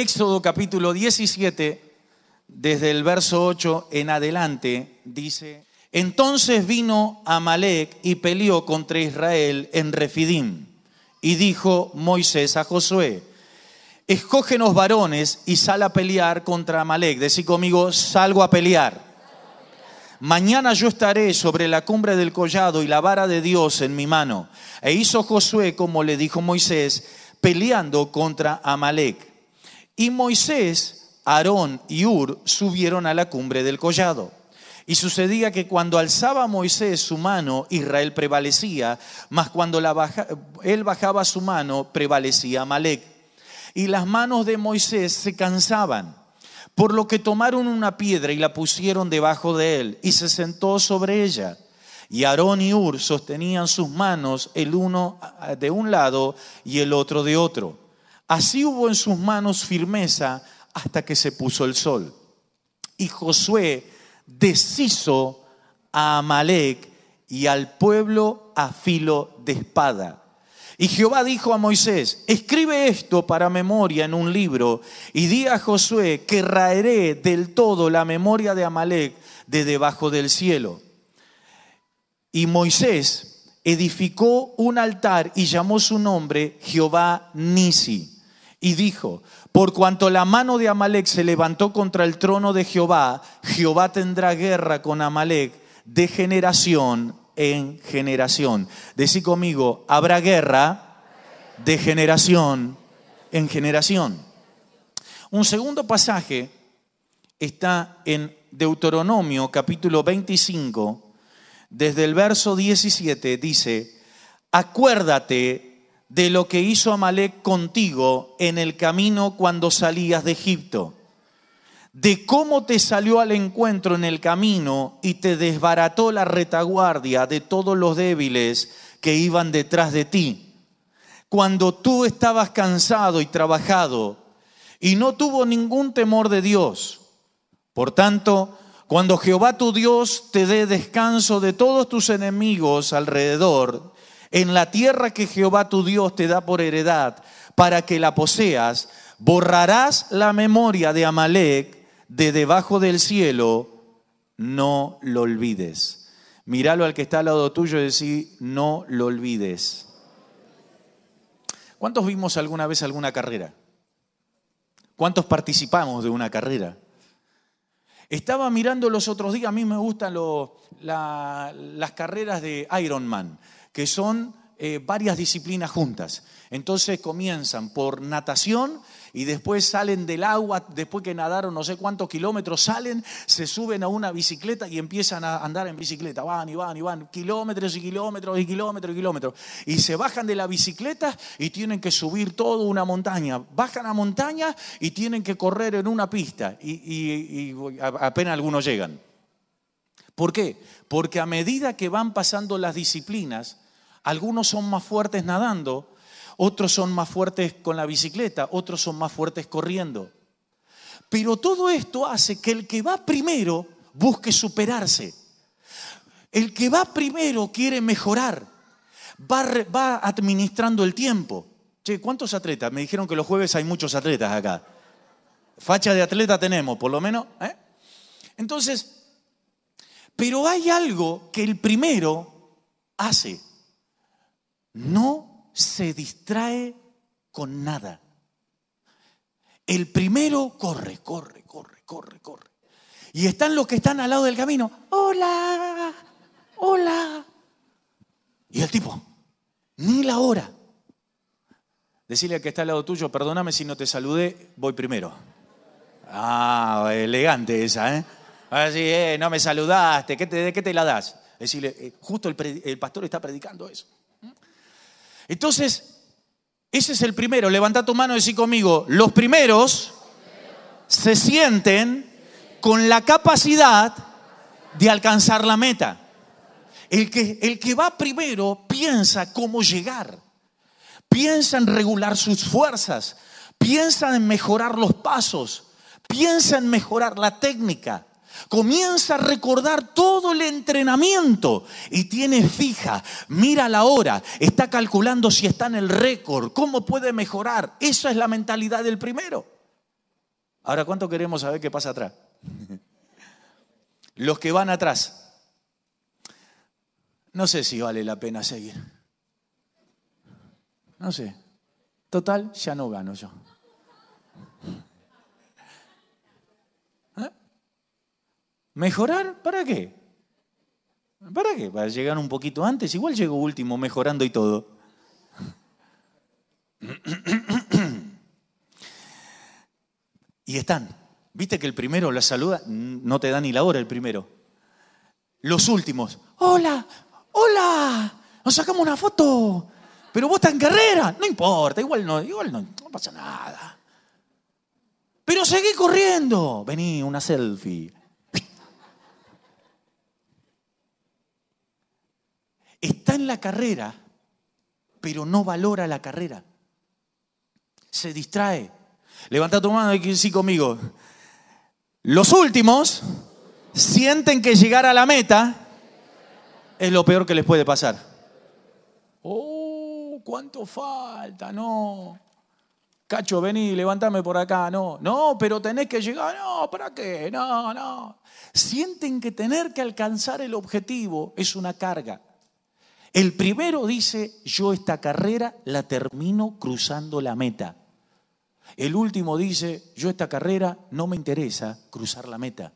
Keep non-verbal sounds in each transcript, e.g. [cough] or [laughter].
Éxodo capítulo 17, desde el verso 8 en adelante, dice, entonces vino Amalek y peleó contra Israel en Refidim. Y dijo Moisés a Josué, escógenos varones y sal a pelear contra Amalek. Decí conmigo, salgo a pelear. Mañana yo estaré sobre la cumbre del collado y la vara de Dios en mi mano. E hizo Josué como le dijo Moisés, peleando contra Amalek. Y Moisés, Aarón y Ur subieron a la cumbre del collado. Y sucedía que cuando alzaba Moisés su mano, Israel prevalecía, mas cuando la él bajaba su mano, prevalecía Malek. Y las manos de Moisés se cansaban, por lo que tomaron una piedra y la pusieron debajo de él, y se sentó sobre ella. Y Aarón y Ur sostenían sus manos, el uno de un lado y el otro de otro. Así hubo en sus manos firmeza hasta que se puso el sol. Y Josué deshizo a Amalek y al pueblo a filo de espada. Y Jehová dijo a Moisés, escribe esto para memoria en un libro y di a Josué que raeré del todo la memoria de Amalek de debajo del cielo. Y Moisés edificó un altar y llamó su nombre Jehová Nisi. Y dijo, por cuanto la mano de Amalek se levantó contra el trono de Jehová, Jehová tendrá guerra con Amalek de generación en generación. Decí conmigo, habrá guerra de generación en generación. Un segundo pasaje está en Deuteronomio capítulo 25, desde el verso 17, dice, acuérdate de lo que hizo Amalek contigo en el camino cuando salías de Egipto, de cómo te salió al encuentro en el camino y te desbarató la retaguardia de todos los débiles que iban detrás de ti. Cuando tú estabas cansado y trabajado y no tuvo ningún temor de Dios. Por tanto, cuando Jehová tu Dios te dé descanso de todos tus enemigos alrededor, en la tierra que Jehová tu Dios te da por heredad, para que la poseas, borrarás la memoria de Amalek de debajo del cielo, no lo olvides. Míralo al que está al lado tuyo y decir no lo olvides. ¿Cuántos vimos alguna vez alguna carrera? ¿Cuántos participamos de una carrera? Estaba mirando los otros días, a mí me gustan las carreras de Iron Man que son eh, varias disciplinas juntas. Entonces comienzan por natación y después salen del agua, después que nadaron no sé cuántos kilómetros, salen, se suben a una bicicleta y empiezan a andar en bicicleta. Van y van y van, kilómetros y kilómetros y kilómetros y kilómetros. Y se bajan de la bicicleta y tienen que subir toda una montaña. Bajan a montaña y tienen que correr en una pista y apenas algunos llegan. ¿Por qué? Porque a medida que van pasando las disciplinas, algunos son más fuertes nadando, otros son más fuertes con la bicicleta, otros son más fuertes corriendo. Pero todo esto hace que el que va primero busque superarse. El que va primero quiere mejorar, va, administrando el tiempo. Che, ¿cuántos atletas? Me dijeron que los jueves hay muchos atletas acá. Facha de atleta tenemos, por lo menos. ¿eh? Entonces, pero hay algo que el primero hace no se distrae con nada. El primero corre, corre, corre, corre, corre. Y están los que están al lado del camino. Hola, hola. Y el tipo, ni la hora. Decirle al que está al lado tuyo, perdóname si no te saludé, voy primero. Ah, elegante esa, ¿eh? Así, eh, no me saludaste, te, ¿de qué te la das? Decirle, eh, justo el pastor está predicando eso. Entonces, ese es el primero. Levanta tu mano y decir conmigo, los primeros se sienten con la capacidad de alcanzar la meta. El que, el que va primero piensa cómo llegar, piensa en regular sus fuerzas, piensa en mejorar los pasos, piensa en mejorar la técnica, Comienza a recordar todo el entrenamiento y tiene fija, mira la hora, está calculando si está en el récord, cómo puede mejorar. Esa es la mentalidad del primero. Ahora, ¿cuánto queremos saber qué pasa atrás? [laughs] Los que van atrás. No sé si vale la pena seguir. No sé. Total, ya no gano yo. ¿Mejorar? ¿Para qué? ¿Para qué? Para llegar un poquito antes. Igual llego último, mejorando y todo. y están. Viste que el primero la saluda, no te da ni la hora el primero. Los últimos, hola, hola, nos sacamos una foto, pero vos estás en carrera, no importa, igual no, igual no, no pasa nada. Pero seguí corriendo, vení, una selfie. Está en la carrera, pero no valora la carrera. Se distrae. Levanta tu mano y sí conmigo. Los últimos sienten que llegar a la meta es lo peor que les puede pasar. Oh, cuánto falta, no. Cacho, vení, levántame por acá, no. No, pero tenés que llegar, no, ¿para qué? No, no. Sienten que tener que alcanzar el objetivo es una carga. El primero dice, yo esta carrera la termino cruzando la meta. El último dice, yo esta carrera no me interesa cruzar la meta.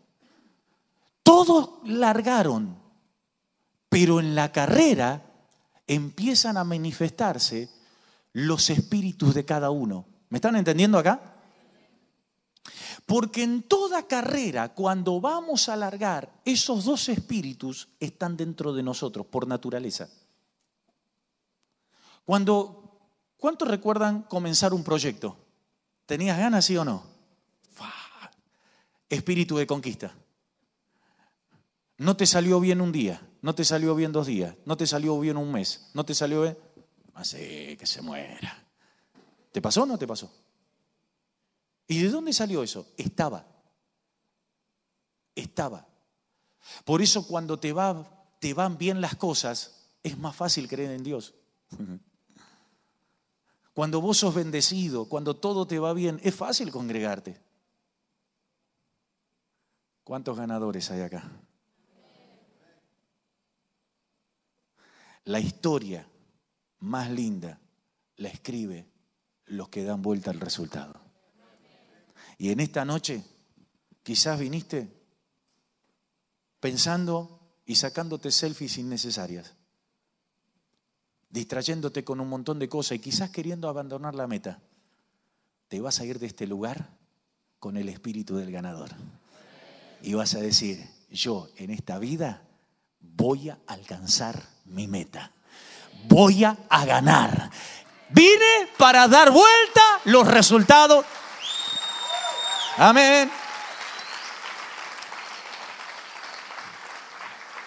Todos largaron, pero en la carrera empiezan a manifestarse los espíritus de cada uno. ¿Me están entendiendo acá? Porque en toda carrera, cuando vamos a largar, esos dos espíritus están dentro de nosotros por naturaleza. Cuando, ¿Cuántos recuerdan comenzar un proyecto? ¿Tenías ganas, sí o no? Espíritu de conquista. No te salió bien un día, no te salió bien dos días, no te salió bien un mes, no te salió bien... Así ah, que se muera. ¿Te pasó o no te pasó? ¿Y de dónde salió eso? Estaba. Estaba. Por eso cuando te, te van bien las cosas, es más fácil creer en Dios. [laughs] cuando vos sos bendecido, cuando todo te va bien, es fácil congregarte. ¿Cuántos ganadores hay acá? La historia más linda la escribe los que dan vuelta al resultado. Y en esta noche quizás viniste pensando y sacándote selfies innecesarias distrayéndote con un montón de cosas y quizás queriendo abandonar la meta, te vas a ir de este lugar con el espíritu del ganador. Y vas a decir, yo en esta vida voy a alcanzar mi meta. Voy a ganar. Vine para dar vuelta los resultados. Amén.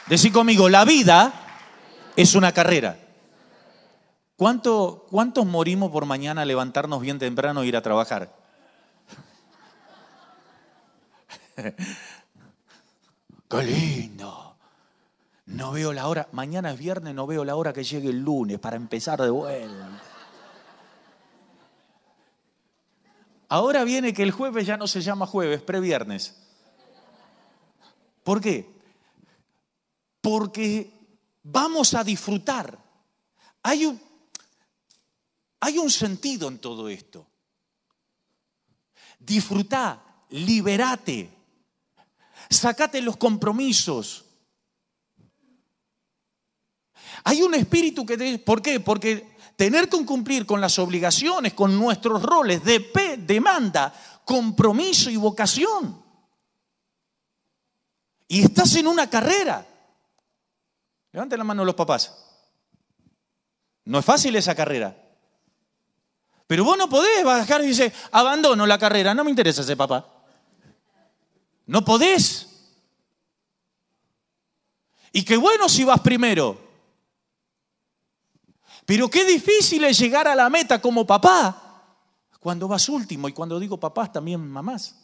Decí conmigo, la vida es una carrera. ¿Cuánto, ¿Cuántos morimos por mañana levantarnos bien temprano e ir a trabajar? [laughs] ¡Qué lindo! No veo la hora. Mañana es viernes, no veo la hora que llegue el lunes para empezar de vuelta. Ahora viene que el jueves ya no se llama jueves, previernes. ¿Por qué? Porque vamos a disfrutar. Hay un, hay un sentido en todo esto. Disfrutá, liberate, sacate los compromisos. Hay un espíritu que te... ¿Por qué? Porque tener que cumplir con las obligaciones, con nuestros roles, de demanda compromiso y vocación. Y estás en una carrera. Levanten la mano los papás. No es fácil esa carrera. Pero vos no podés bajar y dices, abandono la carrera, no me interesa ese papá. No podés. Y qué bueno si vas primero. Pero qué difícil es llegar a la meta como papá cuando vas último. Y cuando digo papás, también mamás.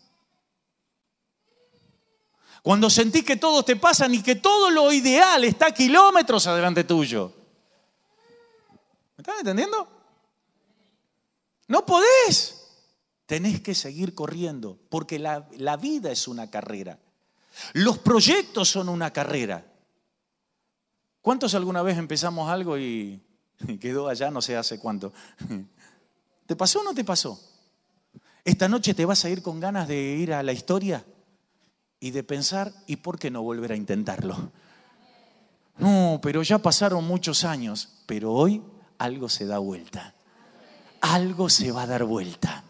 Cuando sentís que todos te pasan y que todo lo ideal está kilómetros adelante tuyo. ¿Me estás entendiendo? No podés. Tenés que seguir corriendo, porque la, vida es una carrera. Los proyectos son una carrera. ¿Cuántos alguna vez empezamos algo y quedó allá no sé hace cuánto? [laughs] ¿Te pasó o no te pasó? Esta noche te vas a ir con ganas de ir a la historia y de pensar, ¿y por qué no volver a intentarlo? No, pero ya pasaron muchos años, pero hoy algo se da vuelta algo se va a dar vuelta.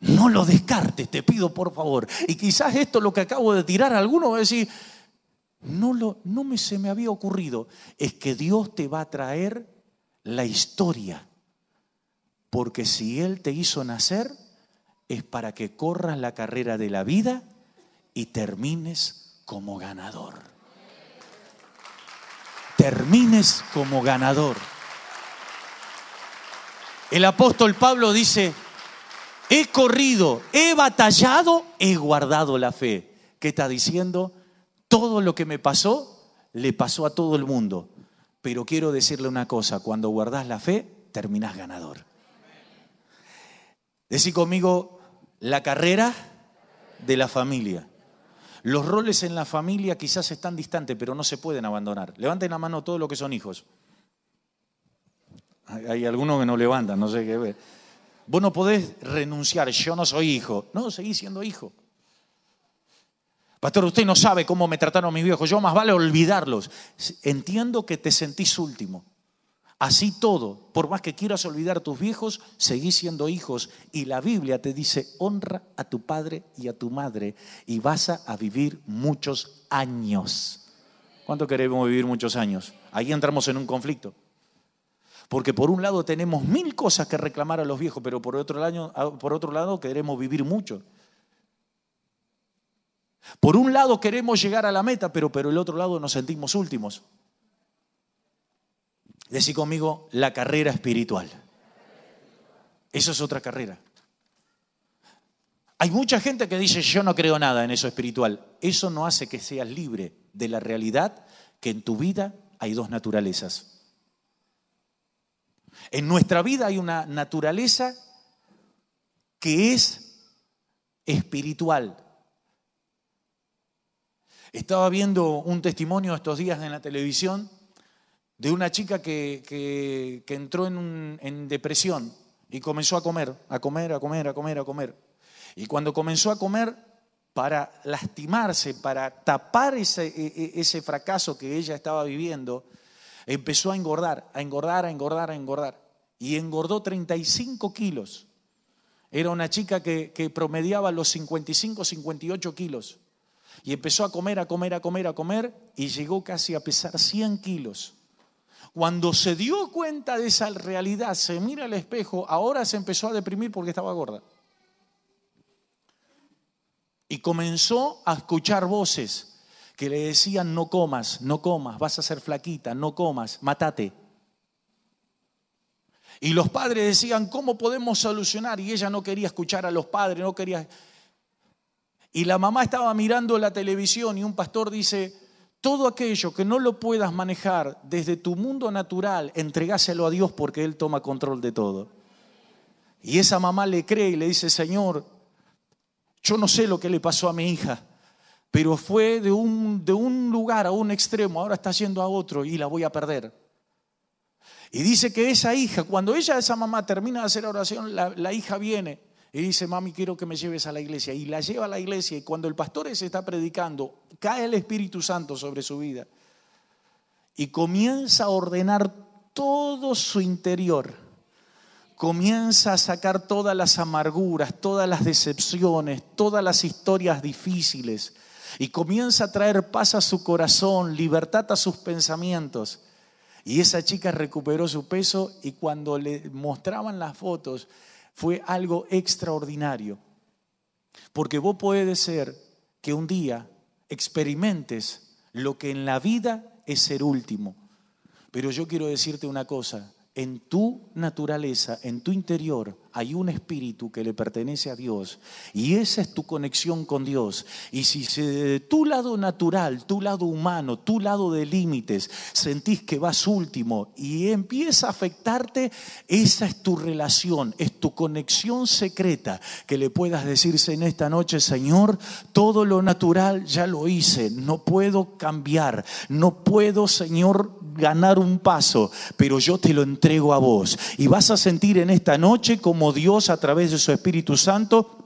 No lo descartes, te pido por favor. Y quizás esto lo que acabo de tirar, alguno va a decir, no, lo, no me, se me había ocurrido. Es que Dios te va a traer la historia. Porque si Él te hizo nacer, es para que corras la carrera de la vida y termines como ganador. Termines como ganador. El apóstol Pablo dice, he corrido, he batallado, he guardado la fe. ¿Qué está diciendo? Todo lo que me pasó, le pasó a todo el mundo. Pero quiero decirle una cosa, cuando guardás la fe, terminás ganador. Decí conmigo, la carrera de la familia. Los roles en la familia quizás están distantes, pero no se pueden abandonar. Levanten la mano todos los que son hijos. Hay algunos que no levantan, no sé qué ver. Vos no podés renunciar, yo no soy hijo. No, seguís siendo hijo. Pastor, usted no sabe cómo me trataron mis viejos, yo más vale olvidarlos. Entiendo que te sentís último. Así todo, por más que quieras olvidar tus viejos, seguís siendo hijos. Y la Biblia te dice, honra a tu padre y a tu madre y vas a vivir muchos años. ¿Cuánto queremos vivir muchos años? Ahí entramos en un conflicto. Porque por un lado tenemos mil cosas que reclamar a los viejos, pero por otro, lado, por otro lado queremos vivir mucho. Por un lado queremos llegar a la meta, pero por el otro lado nos sentimos últimos. Decí conmigo, la carrera espiritual. Eso es otra carrera. Hay mucha gente que dice, yo no creo nada en eso espiritual. Eso no hace que seas libre de la realidad que en tu vida hay dos naturalezas. En nuestra vida hay una naturaleza que es espiritual. Estaba viendo un testimonio estos días en la televisión de una chica que, entró en, depresión y comenzó a comer, a comer, a comer, a comer, a comer. Y cuando comenzó a comer, para lastimarse, para tapar ese e, e, fracaso que ella estaba viviendo, Empezó a engordar, a engordar, a engordar, a engordar. Y engordó 35 kilos. Era una chica que, promediaba los 55, 58 kilos. Y empezó a comer, a comer, a comer, a comer. Y llegó casi a pesar 100 kilos. Cuando se dio cuenta de esa realidad, se mira al espejo, ahora se empezó a deprimir porque estaba gorda. Y comenzó a escuchar voces que le decían no comas, no comas, vas a ser flaquita, no comas, matate. Y los padres decían, ¿cómo podemos solucionar? Y ella no quería escuchar a los padres, no quería... Y la mamá estaba mirando la televisión y un pastor dice, todo aquello que no lo puedas manejar desde tu mundo natural, entregáselo a Dios porque Él toma control de todo. Y esa mamá le cree y le dice, Señor, yo no sé lo que le pasó a mi hija, pero fue de un, de un lugar a un extremo, ahora está yendo a otro y la voy a perder. Y dice que esa hija, cuando ella, esa mamá, termina de hacer oración, la, la hija viene y dice, mami, quiero que me lleves a la iglesia. Y la lleva a la iglesia y cuando el pastor se está predicando, cae el Espíritu Santo sobre su vida y comienza a ordenar todo su interior. Comienza a sacar todas las amarguras, todas las decepciones, todas las historias difíciles y comienza a traer paz a su corazón, libertad a sus pensamientos. Y esa chica recuperó su peso y cuando le mostraban las fotos fue algo extraordinario. Porque vos puede ser que un día experimentes lo que en la vida es ser último. Pero yo quiero decirte una cosa, en tu naturaleza, en tu interior, hay un espíritu que le pertenece a Dios y esa es tu conexión con Dios. Y si se tu lado natural, tu lado humano, tu lado de límites, sentís que vas último y empieza a afectarte, esa es tu relación, es tu conexión secreta que le puedas decirse en esta noche, Señor, todo lo natural ya lo hice, no puedo cambiar, no puedo, Señor, ganar un paso, pero yo te lo entrego a vos. Y vas a sentir en esta noche como Dios a través de su Espíritu Santo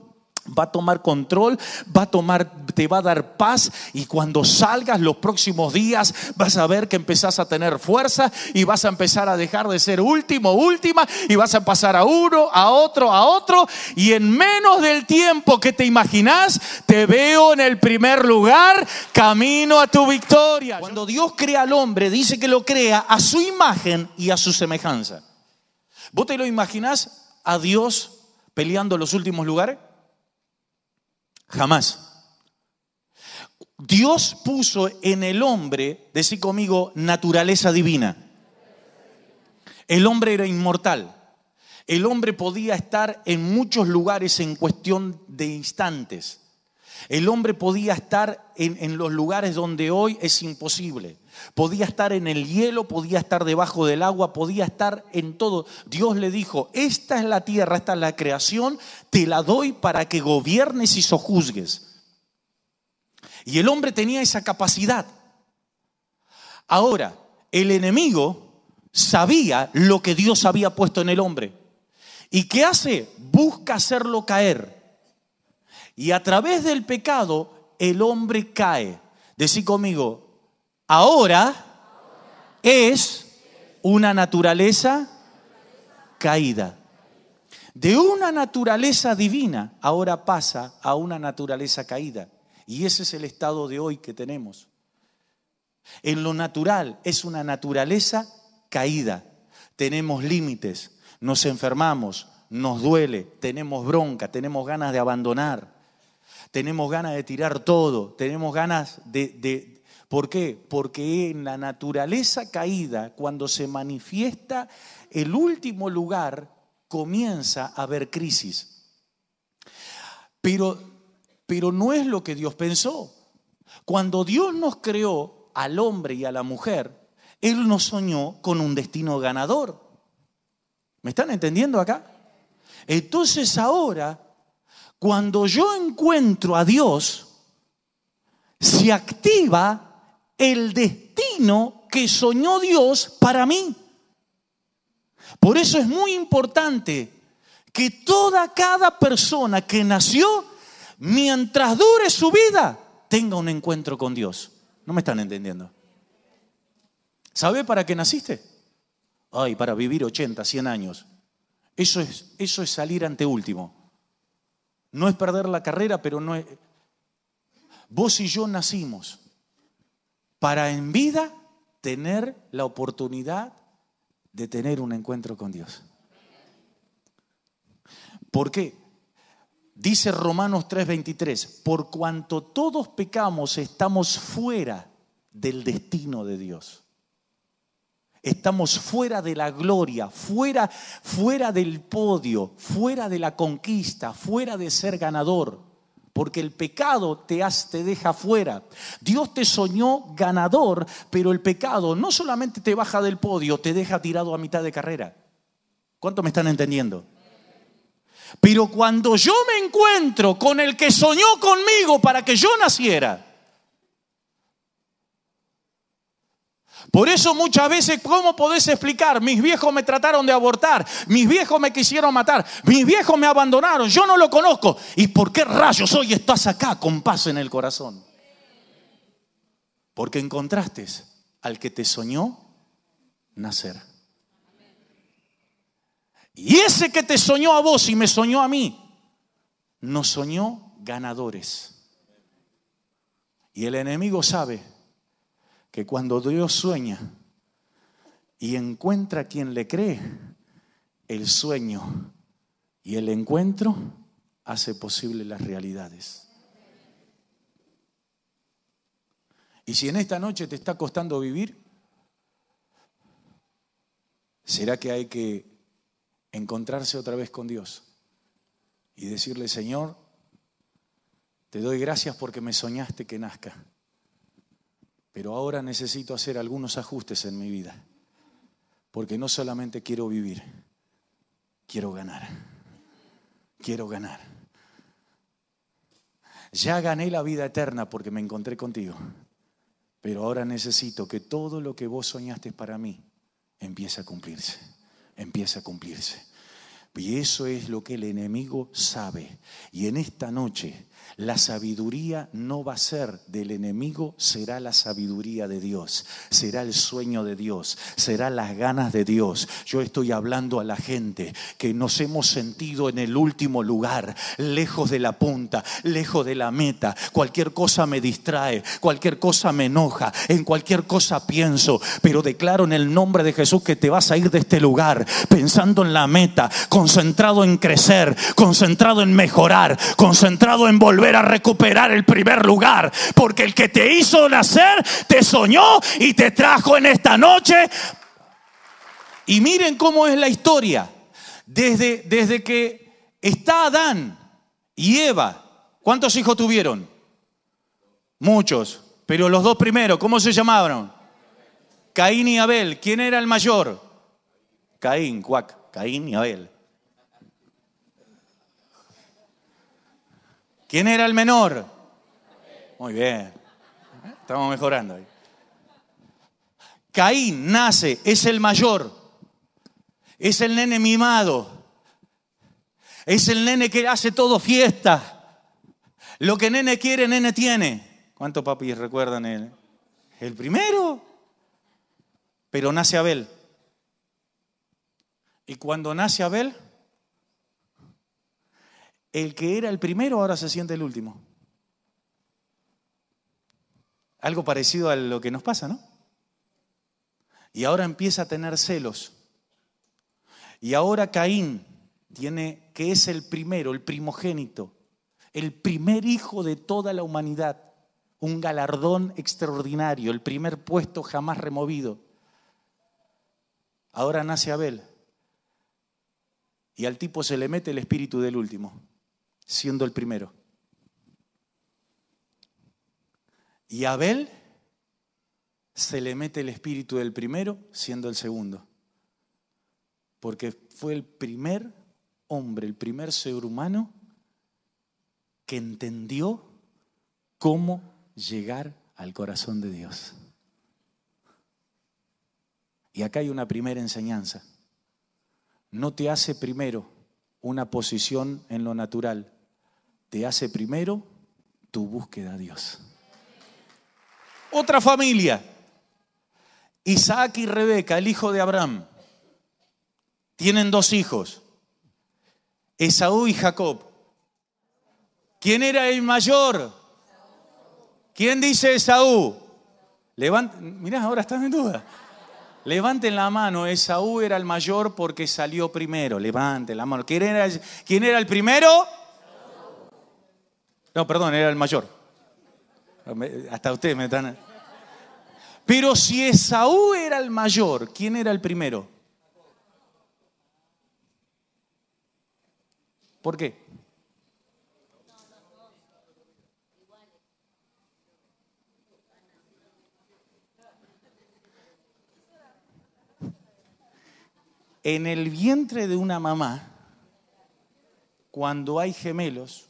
va a tomar control, va a tomar, te va a dar paz y cuando salgas los próximos días vas a ver que empezás a tener fuerza y vas a empezar a dejar de ser último, última y vas a pasar a uno, a otro, a otro y en menos del tiempo que te imaginás te veo en el primer lugar, camino a tu victoria. Cuando Dios crea al hombre, dice que lo crea a su imagen y a su semejanza. ¿Vos te lo imaginás a Dios peleando los últimos lugares? Jamás. Dios puso en el hombre, decir conmigo, naturaleza divina. El hombre era inmortal. El hombre podía estar en muchos lugares en cuestión de instantes. El hombre podía estar en, los lugares donde hoy es imposible. Podía estar en el hielo, podía estar debajo del agua, podía estar en todo. Dios le dijo, esta es la tierra, esta es la creación, te la doy para que gobiernes y sojuzgues. Y el hombre tenía esa capacidad. Ahora, el enemigo sabía lo que Dios había puesto en el hombre. ¿Y qué hace? Busca hacerlo caer y a través del pecado el hombre cae. Decí conmigo, ahora es una naturaleza caída. De una naturaleza divina ahora pasa a una naturaleza caída. Y ese es el estado de hoy que tenemos. En lo natural es una naturaleza caída. Tenemos límites, nos enfermamos, nos duele, tenemos bronca, tenemos ganas de abandonar tenemos ganas de tirar todo, tenemos ganas de, ¿Por qué? Porque en la naturaleza caída, cuando se manifiesta el último lugar, comienza a haber crisis. Pero, pero no es lo que Dios pensó. Cuando Dios nos creó al hombre y a la mujer, Él nos soñó con un destino ganador. ¿Me están entendiendo acá? Entonces ahora cuando yo encuentro a Dios, se activa el destino que soñó Dios para mí. Por eso es muy importante que toda cada persona que nació, mientras dure su vida, tenga un encuentro con Dios. No me están entendiendo. ¿Sabe para qué naciste? Ay, para vivir 80, 100 años. Eso es, eso es salir ante último. No es perder la carrera, pero no es... Vos y yo nacimos para en vida tener la oportunidad de tener un encuentro con Dios. ¿Por qué? Dice Romanos 3:23, por cuanto todos pecamos estamos fuera del destino de Dios. Estamos fuera de la gloria, fuera, fuera del podio, fuera de la conquista, fuera de ser ganador. Porque el pecado te, deja fuera. Dios te soñó ganador, pero el pecado no solamente te baja del podio, te deja tirado a mitad de carrera. ¿Cuánto me están entendiendo? Pero cuando yo me encuentro con el que soñó conmigo para que yo naciera, Por eso muchas veces, ¿cómo podés explicar? Mis viejos me trataron de abortar, mis viejos me quisieron matar, mis viejos me abandonaron, yo no lo conozco. ¿Y por qué rayos hoy estás acá con paz en el corazón? Porque encontraste al que te soñó nacer. Y ese que te soñó a vos y me soñó a mí, nos soñó ganadores. Y el enemigo sabe que cuando Dios sueña y encuentra a quien le cree, el sueño y el encuentro hace posible las realidades. Y si en esta noche te está costando vivir, ¿será que hay que encontrarse otra vez con Dios y decirle, Señor, te doy gracias porque me soñaste que nazca? pero ahora necesito hacer algunos ajustes en mi vida, porque no solamente quiero vivir, quiero ganar, quiero ganar. Ya gané la vida eterna porque me encontré contigo, pero ahora necesito que todo lo que vos soñaste para mí empiece a cumplirse, empiece a cumplirse. Y eso es lo que el enemigo sabe. Y en esta noche la sabiduría no va a ser del enemigo, será la sabiduría de Dios, será el sueño de Dios, será las ganas de Dios. Yo estoy hablando a la gente que nos hemos sentido en el último lugar, lejos de la punta, lejos de la meta. Cualquier cosa me distrae, cualquier cosa me enoja, en cualquier cosa pienso, pero declaro en el nombre de Jesús que te vas a ir de este lugar pensando en la meta, concentrado en crecer, concentrado en mejorar, concentrado en volver a recuperar el primer lugar. Porque el que te hizo nacer, te soñó y te trajo en esta noche. Y miren cómo es la historia. Desde, desde que está Adán y Eva, ¿cuántos hijos tuvieron? Muchos. Pero los dos primeros, ¿cómo se llamaron? Caín y Abel. ¿Quién era el mayor? Caín, cuac. Caín y Abel. ¿Quién era el menor? Muy bien. Estamos mejorando ahí. Caín nace, es el mayor. Es el nene mimado. Es el nene que hace todo fiesta. Lo que nene quiere, nene tiene. ¿Cuántos papis recuerdan él? El primero. Pero nace Abel. Y cuando nace Abel, el que era el primero ahora se siente el último. Algo parecido a lo que nos pasa, ¿no? Y ahora empieza a tener celos. Y ahora Caín tiene que es el primero, el primogénito, el primer hijo de toda la humanidad, un galardón extraordinario, el primer puesto jamás removido. Ahora nace Abel. Y al tipo se le mete el espíritu del último siendo el primero. Y Abel se le mete el espíritu del primero siendo el segundo. Porque fue el primer hombre, el primer ser humano que entendió cómo llegar al corazón de Dios. Y acá hay una primera enseñanza. No te hace primero una posición en lo natural, te hace primero tu búsqueda a Dios. Otra familia, Isaac y Rebeca, el hijo de Abraham, tienen dos hijos, Esaú y Jacob. ¿Quién era el mayor? ¿Quién dice Esaú? mirá, ahora estás en duda. Levanten la mano, Esaú era el mayor porque salió primero. Levanten la mano. ¿Quién era, ¿quién era el primero? No, perdón, era el mayor. Hasta usted, me Pero si Esaú era el mayor, ¿quién era el primero? ¿Por qué? En el vientre de una mamá, cuando hay gemelos,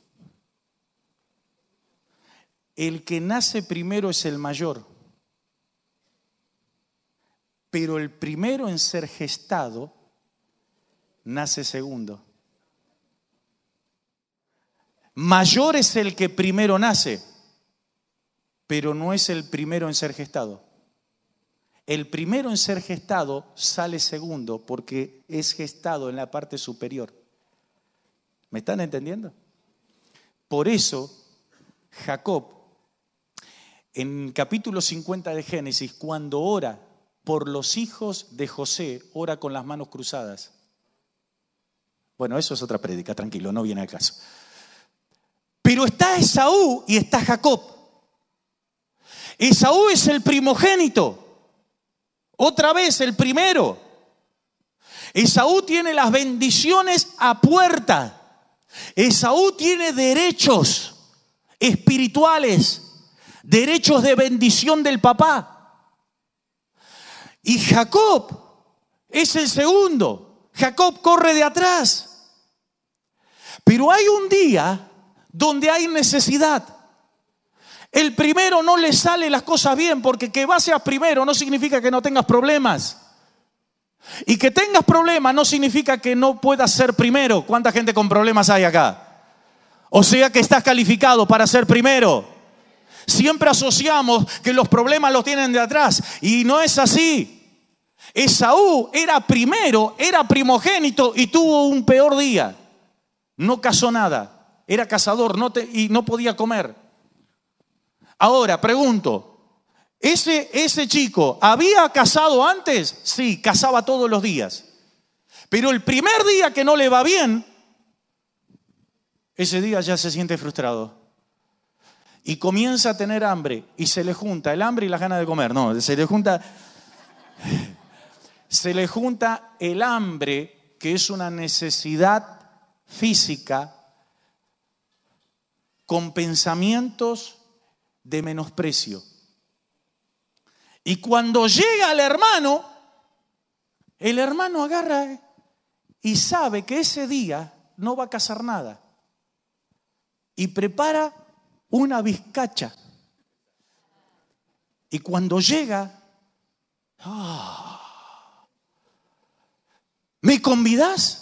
el que nace primero es el mayor, pero el primero en ser gestado nace segundo. Mayor es el que primero nace, pero no es el primero en ser gestado. El primero en ser gestado sale segundo porque es gestado en la parte superior. ¿Me están entendiendo? Por eso Jacob en capítulo 50 de Génesis, cuando ora por los hijos de José, ora con las manos cruzadas. Bueno, eso es otra prédica, tranquilo, no viene al caso. Pero está Esaú y está Jacob. Esaú es el primogénito, otra vez el primero. Esaú tiene las bendiciones a puerta. Esaú tiene derechos espirituales derechos de bendición del papá. Y Jacob es el segundo. Jacob corre de atrás. Pero hay un día donde hay necesidad. El primero no le sale las cosas bien porque que vas primero no significa que no tengas problemas. Y que tengas problemas no significa que no puedas ser primero. ¿Cuánta gente con problemas hay acá? O sea que estás calificado para ser primero. Siempre asociamos que los problemas los tienen de atrás y no es así. Esaú era primero, era primogénito y tuvo un peor día. No cazó nada, era cazador y no podía comer. Ahora, pregunto, ¿ese, ¿ese chico había cazado antes? Sí, cazaba todos los días. Pero el primer día que no le va bien, ese día ya se siente frustrado y comienza a tener hambre y se le junta el hambre y las ganas de comer. No, se le junta. Se le junta el hambre, que es una necesidad física, con pensamientos de menosprecio. Y cuando llega el hermano, el hermano agarra y sabe que ese día no va a cazar nada. Y prepara una vizcacha. Y cuando llega, ah, ¿me convidas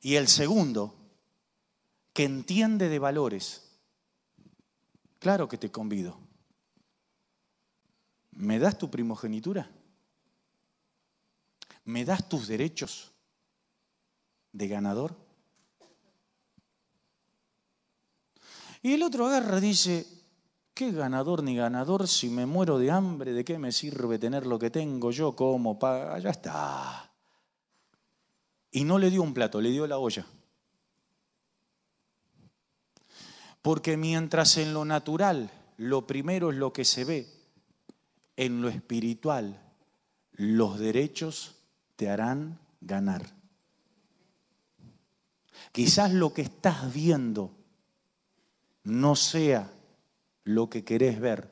Y el segundo, que entiende de valores, claro que te convido. ¿Me das tu primogenitura? ¿Me das tus derechos de ganador? Y el otro agarra, dice, qué ganador ni ganador, si me muero de hambre, ¿de qué me sirve tener lo que tengo? Yo como, paga, ya está. Y no le dio un plato, le dio la olla. Porque mientras en lo natural lo primero es lo que se ve, en lo espiritual los derechos te harán ganar. Quizás lo que estás viendo no sea lo que querés ver,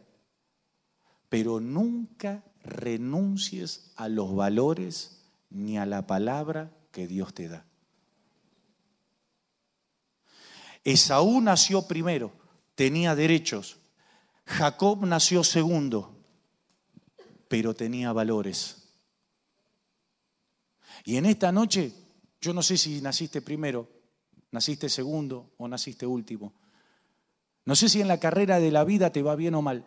pero nunca renuncies a los valores ni a la palabra que Dios te da. Esaú nació primero, tenía derechos. Jacob nació segundo, pero tenía valores. Y en esta noche, yo no sé si naciste primero, naciste segundo o naciste último, no sé si en la carrera de la vida te va bien o mal.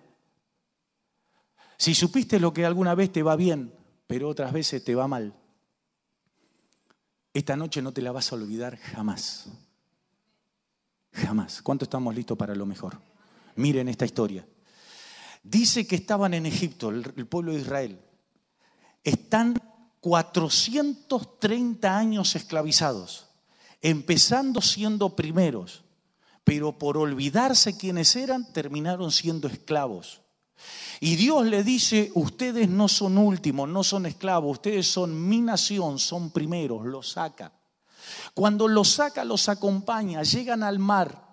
Si supiste lo que alguna vez te va bien, pero otras veces te va mal, esta noche no te la vas a olvidar jamás. Jamás. ¿Cuánto estamos listos para lo mejor? Miren esta historia. Dice que estaban en Egipto, el pueblo de Israel. Están 430 años esclavizados, empezando siendo primeros pero por olvidarse quienes eran, terminaron siendo esclavos. Y Dios le dice, ustedes no son últimos, no son esclavos, ustedes son mi nación, son primeros, los saca. Cuando los saca, los acompaña, llegan al mar,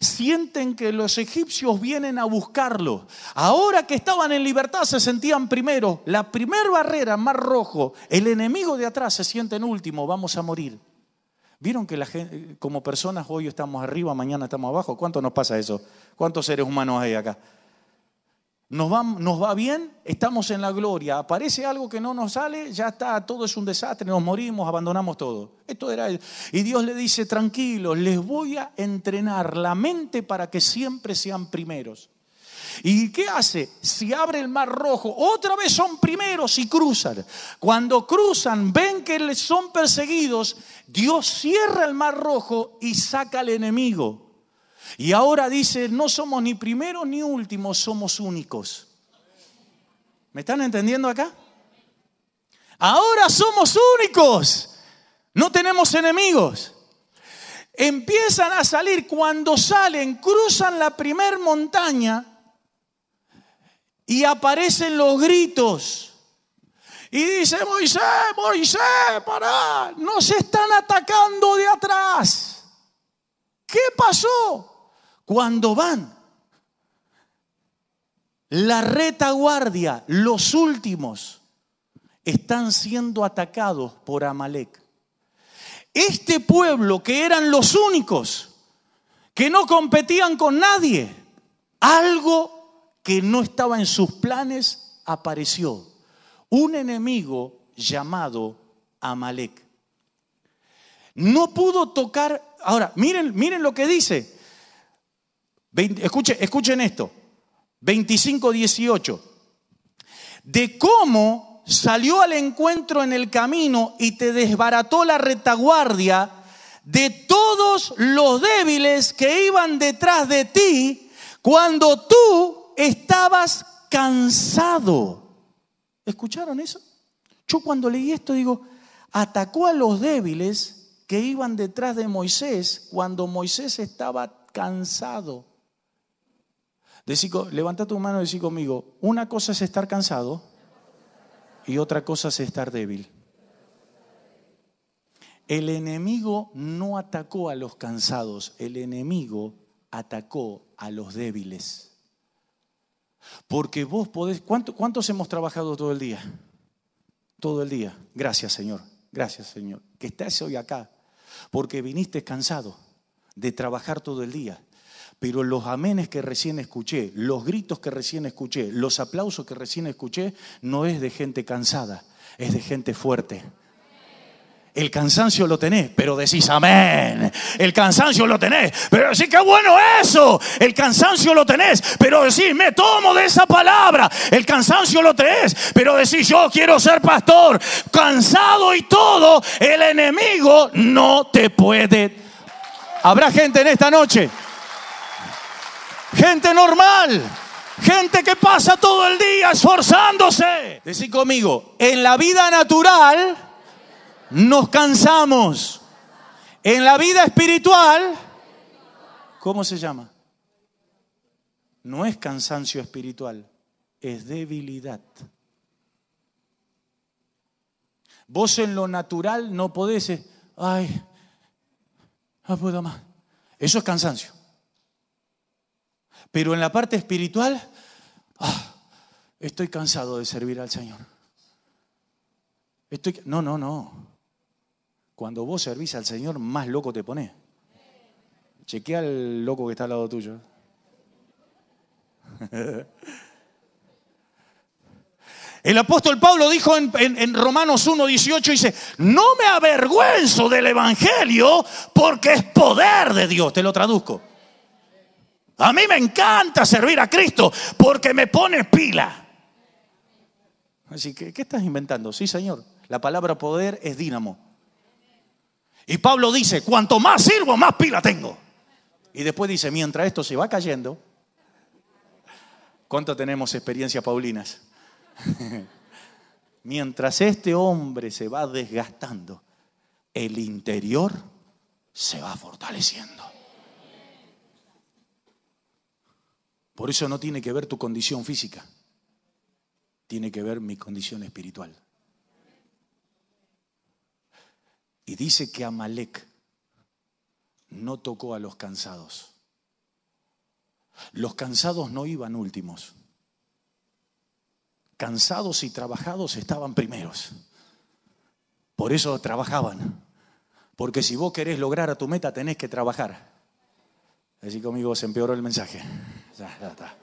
sienten que los egipcios vienen a buscarlos. Ahora que estaban en libertad se sentían primero. La primer barrera, mar rojo, el enemigo de atrás se siente en último, vamos a morir. ¿Vieron que la gente, eh, como personas hoy estamos arriba, mañana estamos abajo? ¿Cuánto nos pasa eso? ¿Cuántos seres humanos hay acá? Nos va, nos va, bien, estamos en la gloria, aparece algo que no nos sale, ya está, todo es un desastre, nos morimos, abandonamos todo. Esto era él. Y Dios le dice, tranquilos, les voy a entrenar la mente para que siempre sean primeros. ¿Y qué hace? Si abre el mar rojo, otra vez son primeros y cruzan. Cuando cruzan, ven que les son perseguidos, Dios cierra el mar rojo y saca al enemigo. Y ahora dice, no somos ni primero ni último, somos únicos. ¿Me están entendiendo acá? Ahora somos únicos. No tenemos enemigos. Empiezan a salir. Cuando salen, cruzan la primer montaña y aparecen los gritos. Y dice, Moisés, Moisés, pará, nos están atacando de atrás. ¿Qué pasó? Cuando van, la retaguardia, los últimos, están siendo atacados por Amalek. Este pueblo que eran los únicos, que no competían con nadie, algo que no estaba en sus planes apareció. Un enemigo llamado Amalek. No pudo tocar. Ahora, miren, miren lo que dice. escuchen, escuchen esto. 25.18. De cómo salió al encuentro en el camino y te desbarató la retaguardia de todos los débiles que iban detrás de ti cuando tú estabas cansado. ¿Escucharon eso? Yo cuando leí esto digo, atacó a los débiles que iban detrás de Moisés cuando Moisés estaba cansado. levanta tu mano y decir conmigo, una cosa es estar cansado y otra cosa es estar débil. El enemigo no atacó a los cansados, el enemigo atacó a los débiles. Porque vos podés, ¿cuántos hemos trabajado todo el día? Todo el día. Gracias Señor, gracias Señor, que estés hoy acá. Porque viniste cansado de trabajar todo el día. Pero los amenes que recién escuché, los gritos que recién escuché, los aplausos que recién escuché, no es de gente cansada, es de gente fuerte el cansancio lo tenés, pero decís amén. El cansancio lo tenés, pero decís que bueno eso. El cansancio lo tenés, pero decís me tomo de esa palabra. El cansancio lo tenés, pero decís yo quiero ser pastor. Cansado y todo, el enemigo no te puede. Habrá gente en esta noche. Gente normal. Gente que pasa todo el día esforzándose. Decís conmigo, en la vida natural nos cansamos. En la vida espiritual, ¿cómo se llama? No es cansancio espiritual, es debilidad. Vos en lo natural no podés, eh, ay, no puedo más. Eso es cansancio. Pero en la parte espiritual, ah, estoy cansado de servir al Señor. Estoy, no, no, no. Cuando vos servís al Señor, más loco te pones. Chequea al loco que está al lado tuyo. [laughs] El apóstol Pablo dijo en, Romanos 1, 18, dice, no me avergüenzo del Evangelio porque es poder de Dios, te lo traduzco. A mí me encanta servir a Cristo porque me pone pila. Así que, ¿qué estás inventando? Sí, Señor, la palabra poder es dínamo. Y Pablo dice, cuanto más sirvo, más pila tengo. Y después dice, mientras esto se va cayendo, ¿cuánto tenemos experiencia paulinas? [laughs] mientras este hombre se va desgastando, el interior se va fortaleciendo. Por eso no tiene que ver tu condición física, tiene que ver mi condición espiritual. Y dice que Amalek no tocó a los cansados. Los cansados no iban últimos. Cansados y trabajados estaban primeros. Por eso trabajaban. Porque si vos querés lograr a tu meta, tenés que trabajar. Así conmigo se empeoró el mensaje. Ya, ya está.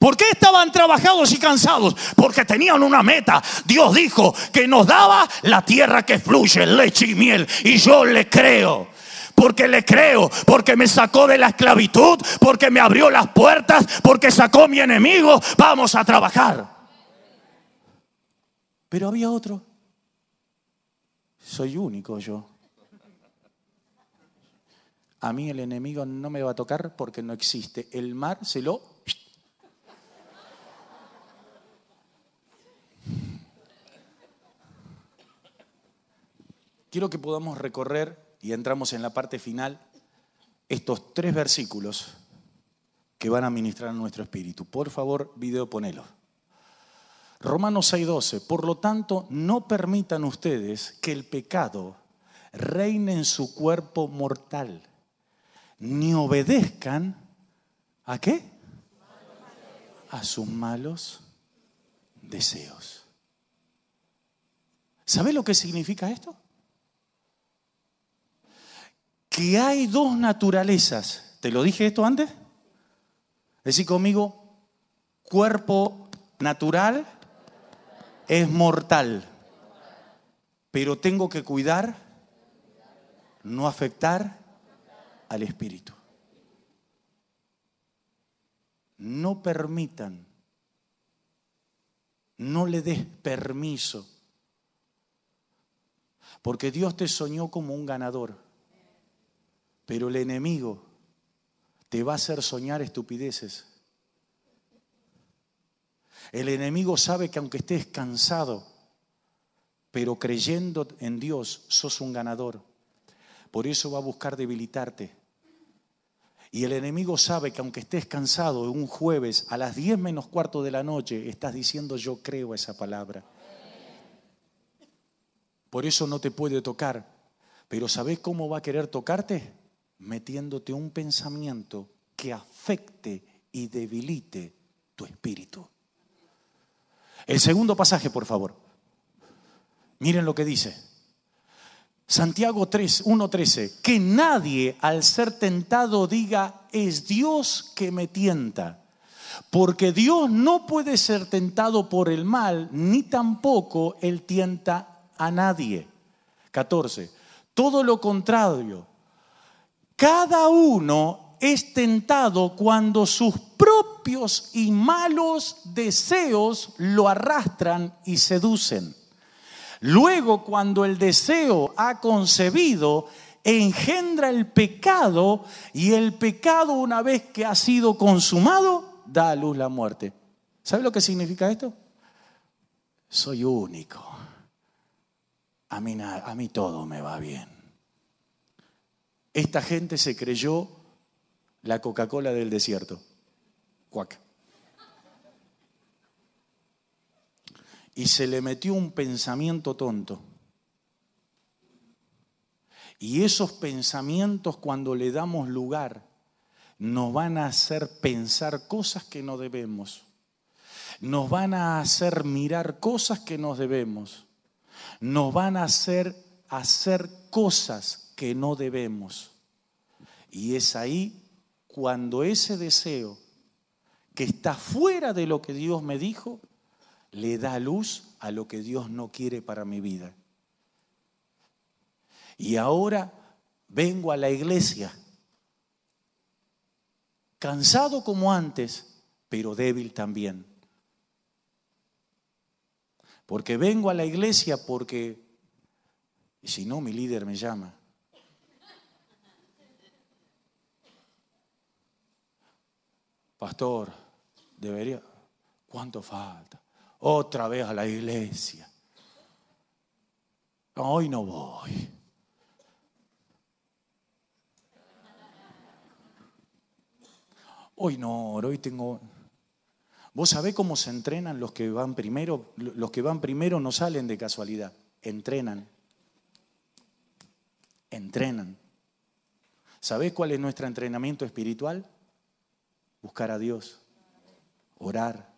¿Por qué estaban trabajados y cansados? Porque tenían una meta. Dios dijo que nos daba la tierra que fluye leche y miel. Y yo le creo porque le creo, porque me sacó de la esclavitud, porque me abrió las puertas, porque sacó mi enemigo, vamos a trabajar. Pero había otro. Soy único yo. A mí el enemigo no me va a tocar porque no existe. El mar se lo quiero que podamos recorrer, y entramos en la parte final, estos tres versículos que van a ministrar nuestro espíritu. Por favor, video ponelo. Romanos 6:12, por lo tanto, no permitan ustedes que el pecado reine en su cuerpo mortal, ni obedezcan a qué? A sus malos deseos. ¿Sabe lo que significa esto? que hay dos naturalezas. ¿Te lo dije esto antes? Decí conmigo, cuerpo natural es mortal, pero tengo que cuidar, no afectar al espíritu. No permitan, no le des permiso, porque Dios te soñó como un ganador. Pero el enemigo te va a hacer soñar estupideces. El enemigo sabe que aunque estés cansado, pero creyendo en Dios, sos un ganador. Por eso va a buscar debilitarte. Y el enemigo sabe que aunque estés cansado un jueves a las 10 menos cuarto de la noche, estás diciendo yo creo esa palabra. Por eso no te puede tocar. Pero ¿sabés cómo va a querer tocarte? metiéndote un pensamiento que afecte y debilite tu espíritu. El segundo pasaje, por favor. Miren lo que dice. Santiago 3, 1.13. Que nadie al ser tentado diga, es Dios que me tienta. Porque Dios no puede ser tentado por el mal, ni tampoco Él tienta a nadie. 14. Todo lo contrario. Cada uno es tentado cuando sus propios y malos deseos lo arrastran y seducen. Luego, cuando el deseo ha concebido, engendra el pecado y el pecado una vez que ha sido consumado, da a luz la muerte. ¿Sabe lo que significa esto? Soy único. A mí, a mí todo me va bien. Esta gente se creyó la Coca-Cola del desierto. Cuac. Y se le metió un pensamiento tonto. Y esos pensamientos cuando le damos lugar nos van a hacer pensar cosas que no debemos. Nos van a hacer mirar cosas que no debemos. Nos van a hacer hacer cosas que no debemos. Y es ahí cuando ese deseo que está fuera de lo que Dios me dijo, le da luz a lo que Dios no quiere para mi vida. Y ahora vengo a la iglesia, cansado como antes, pero débil también. Porque vengo a la iglesia porque, si no, mi líder me llama. pastor, debería, ¿cuánto falta? Otra vez a la iglesia. Hoy no voy. Hoy no hoy tengo... Vos sabés cómo se entrenan los que van primero. Los que van primero no salen de casualidad, entrenan. Entrenan. ¿Sabés cuál es nuestro entrenamiento espiritual? buscar a Dios, orar.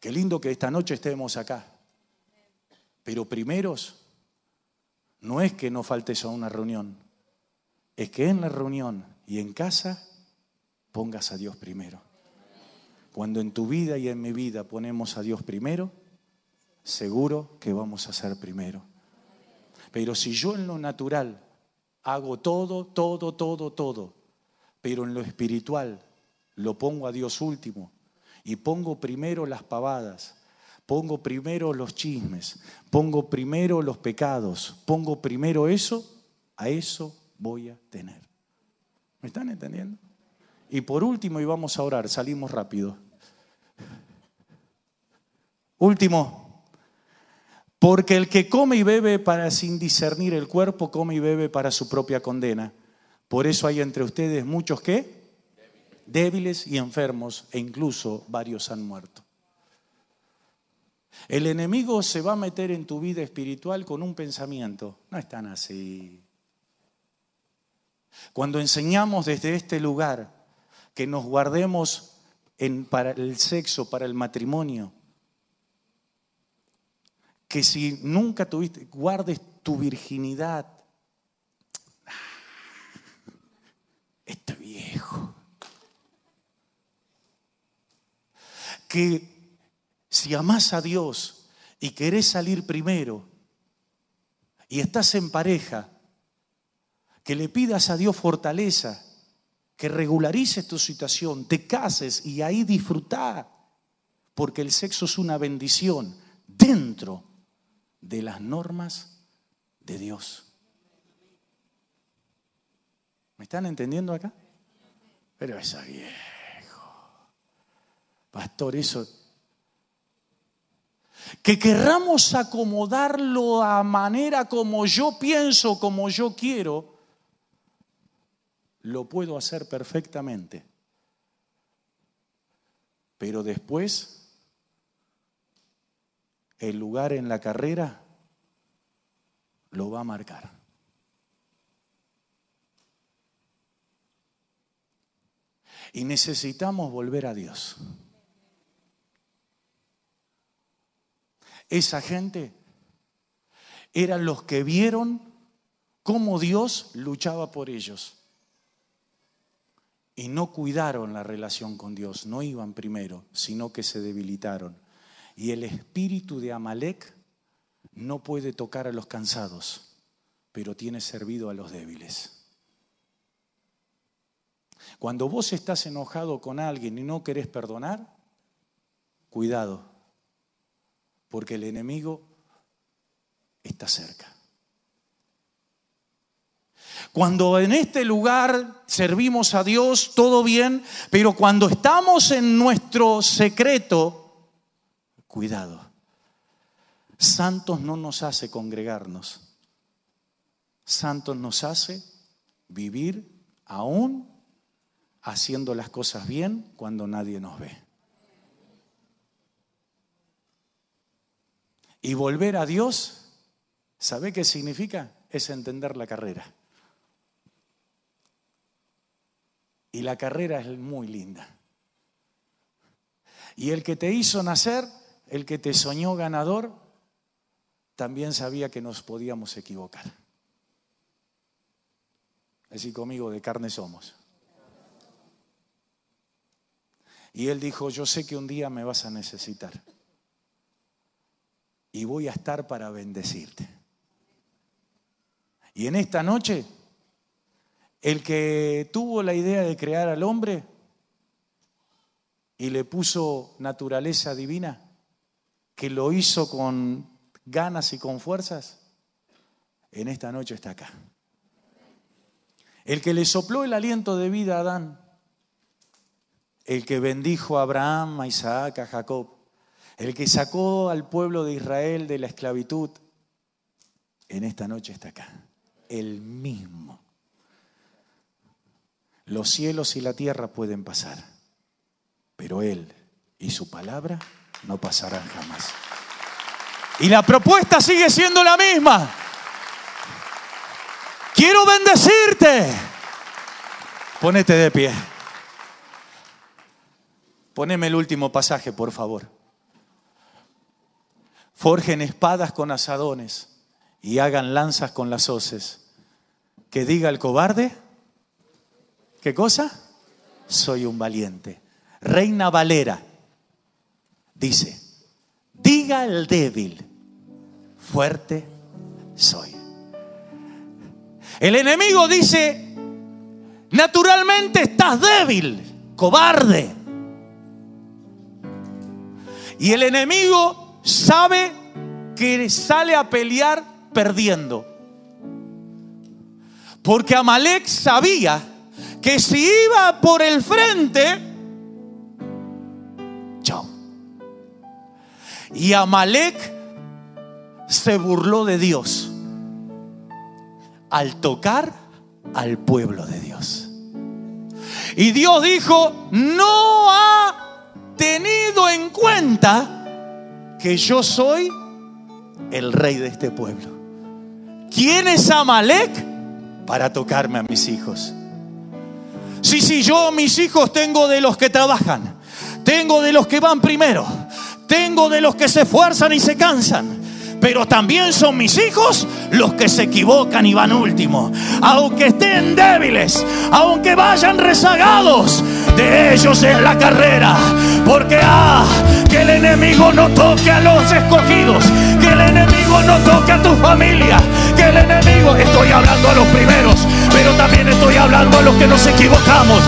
Qué lindo que esta noche estemos acá. Pero primeros, no es que no faltes a una reunión, es que en la reunión y en casa pongas a Dios primero. Cuando en tu vida y en mi vida ponemos a Dios primero, seguro que vamos a ser primero. Pero si yo en lo natural hago todo, todo, todo, todo, pero en lo espiritual lo pongo a Dios último y pongo primero las pavadas, pongo primero los chismes, pongo primero los pecados, pongo primero eso, a eso voy a tener. ¿Me están entendiendo? Y por último, y vamos a orar, salimos rápido. Último, porque el que come y bebe para sin discernir el cuerpo, come y bebe para su propia condena. Por eso hay entre ustedes muchos que débiles y enfermos e incluso varios han muerto. El enemigo se va a meter en tu vida espiritual con un pensamiento. No es tan así. Cuando enseñamos desde este lugar que nos guardemos para el sexo, para el matrimonio, que si nunca tuviste, guardes tu virginidad, que si amas a Dios y querés salir primero y estás en pareja, que le pidas a Dios fortaleza, que regularices tu situación, te cases y ahí disfrutá, porque el sexo es una bendición dentro de las normas de Dios. ¿Me están entendiendo acá? Pero esa bien. Pastor, eso... Que querramos acomodarlo a manera como yo pienso, como yo quiero, lo puedo hacer perfectamente. Pero después, el lugar en la carrera lo va a marcar. Y necesitamos volver a Dios. Esa gente eran los que vieron cómo Dios luchaba por ellos. Y no cuidaron la relación con Dios, no iban primero, sino que se debilitaron. Y el espíritu de Amalek no puede tocar a los cansados, pero tiene servido a los débiles. Cuando vos estás enojado con alguien y no querés perdonar, cuidado, porque el enemigo está cerca. Cuando en este lugar servimos a Dios, todo bien, pero cuando estamos en nuestro secreto, cuidado, santos no nos hace congregarnos, santos nos hace vivir aún haciendo las cosas bien cuando nadie nos ve. Y volver a Dios, ¿sabe qué significa? Es entender la carrera. Y la carrera es muy linda. Y el que te hizo nacer, el que te soñó ganador, también sabía que nos podíamos equivocar. Así conmigo, de carne somos. Y él dijo, yo sé que un día me vas a necesitar y voy a estar para bendecirte. Y en esta noche, el que tuvo la idea de crear al hombre y le puso naturaleza divina, que lo hizo con ganas y con fuerzas, en esta noche está acá. El que le sopló el aliento de vida a Adán, el que bendijo a Abraham, a Isaac, a Jacob, el que sacó al pueblo de Israel de la esclavitud, en esta noche está acá. El mismo. Los cielos y la tierra pueden pasar, pero Él y su palabra no pasarán jamás. Y la propuesta sigue siendo la misma. Quiero bendecirte. Ponete de pie. Poneme el último pasaje, por favor forjen espadas con asadones y hagan lanzas con las hoces. Que diga el cobarde, ¿qué cosa? Soy un valiente. Reina Valera dice, diga el débil, fuerte soy. El enemigo dice, naturalmente estás débil, cobarde. Y el enemigo sabe que sale a pelear perdiendo. Porque Amalek sabía que si iba por el frente, chao. Y Amalek se burló de Dios al tocar al pueblo de Dios. Y Dios dijo, no ha tenido en cuenta que yo soy el rey de este pueblo. ¿Quién es Amalek para tocarme a mis hijos? Sí, sí, yo mis hijos tengo de los que trabajan, tengo de los que van primero, tengo de los que se esfuerzan y se cansan, pero también son mis hijos los que se equivocan y van último. Aunque estén débiles, aunque vayan rezagados, de ellos es la carrera. Porque ah, que el enemigo no toque a los escogidos, que el enemigo no toque a tu familia, que el enemigo, estoy hablando a los primeros, también estoy hablando a los que nos equivocamos.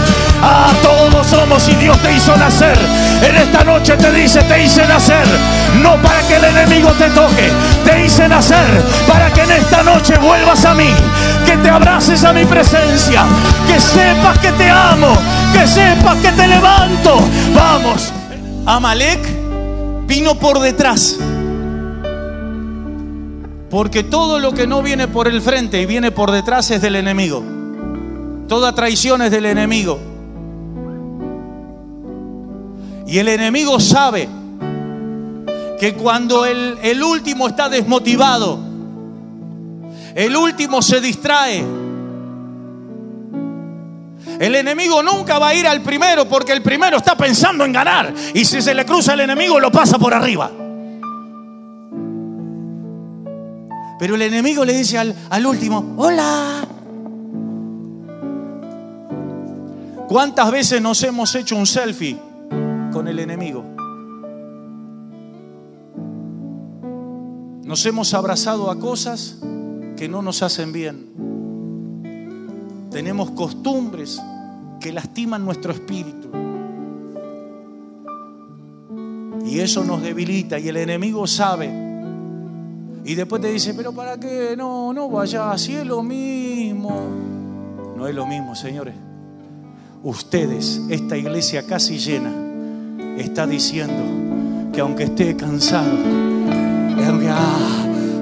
a todos somos y Dios te hizo nacer. En esta noche te dice, te hice nacer, no para que el enemigo te toque, te hice nacer para que en esta noche vuelvas a mí, que te abraces a mi presencia, que sepas que te amo, que sepas que te levanto. Vamos. Amalek vino por detrás. Porque todo lo que no viene por el frente y viene por detrás es del enemigo. Toda traición es del enemigo. Y el enemigo sabe que cuando el, el último está desmotivado, el último se distrae, el enemigo nunca va a ir al primero porque el primero está pensando en ganar. Y si se le cruza el enemigo, lo pasa por arriba. Pero el enemigo le dice al, último, hola. ¿Cuántas veces nos hemos hecho un selfie con el enemigo? Nos hemos abrazado a cosas que no nos hacen bien. Tenemos costumbres que lastiman nuestro espíritu. Y eso nos debilita y el enemigo sabe y después te dice, pero ¿para qué? No, no vaya, si es lo mismo. No es lo mismo, señores. Ustedes, esta iglesia casi llena, está diciendo que aunque esté cansado,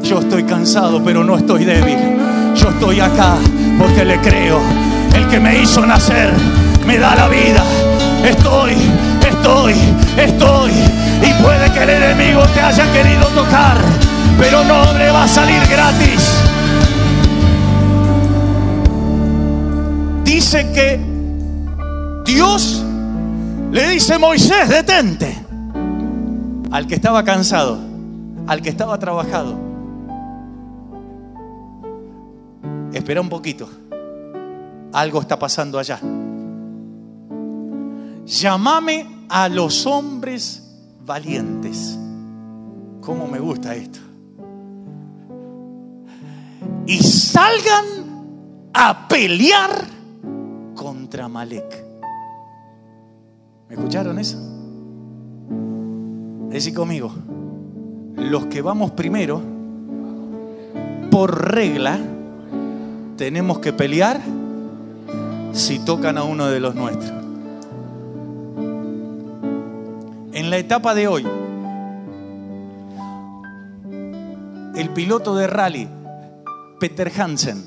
yo estoy cansado, pero no estoy débil. Yo estoy acá porque le creo. El que me hizo nacer me da la vida. Estoy, estoy, estoy. Y puede que el enemigo te haya querido tocar pero no le va a salir gratis. Dice que Dios le dice, a Moisés, detente. Al que estaba cansado, al que estaba trabajado, espera un poquito, algo está pasando allá. Llámame a los hombres valientes. ¿Cómo me gusta esto? y salgan a pelear contra Malek. ¿Me escucharon eso? Decí conmigo, los que vamos primero, por regla, tenemos que pelear si tocan a uno de los nuestros. En la etapa de hoy, el piloto de rally Peter Hansen,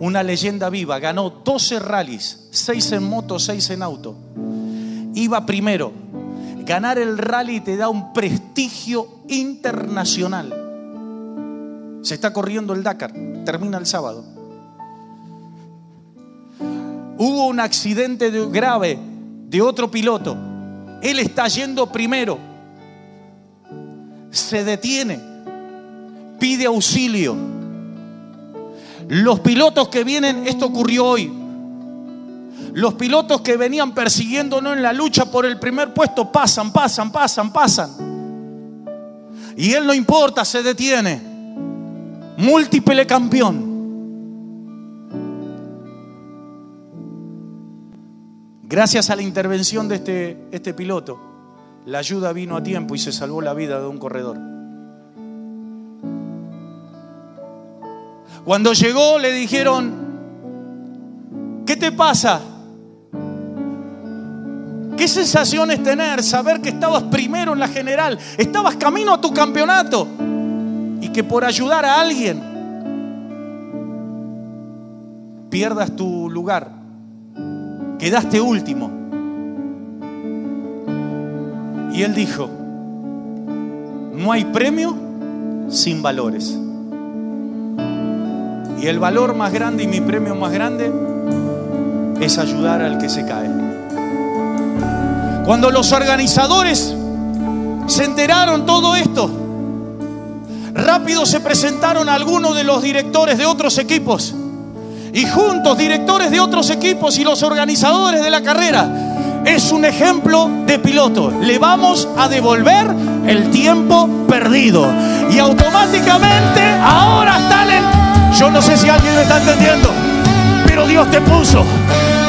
una leyenda viva, ganó 12 rallies, 6 en moto, 6 en auto. Iba primero. Ganar el rally te da un prestigio internacional. Se está corriendo el Dakar, termina el sábado. Hubo un accidente grave de otro piloto. Él está yendo primero. Se detiene. Pide auxilio los pilotos que vienen, esto ocurrió hoy. Los pilotos que venían persiguiéndonos en la lucha por el primer puesto pasan, pasan, pasan, pasan. Y él no importa, se detiene. Múltiple campeón. Gracias a la intervención de este, este piloto, la ayuda vino a tiempo y se salvó la vida de un corredor. Cuando llegó le dijeron, ¿qué te pasa? ¿Qué sensación es tener saber que estabas primero en la general, estabas camino a tu campeonato y que por ayudar a alguien pierdas tu lugar? Quedaste último. Y él dijo, no hay premio sin valores. Y el valor más grande y mi premio más grande es ayudar al que se cae. Cuando los organizadores se enteraron todo esto, rápido se presentaron algunos de los directores de otros equipos. Y juntos, directores de otros equipos y los organizadores de la carrera, es un ejemplo de piloto. Le vamos a devolver el tiempo perdido. Y automáticamente ahora está el yo no sé si alguien me está entendiendo, pero Dios te puso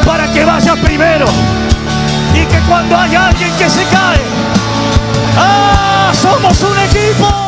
para que vayas primero y que cuando haya alguien que se cae, ¡ah! Somos un equipo.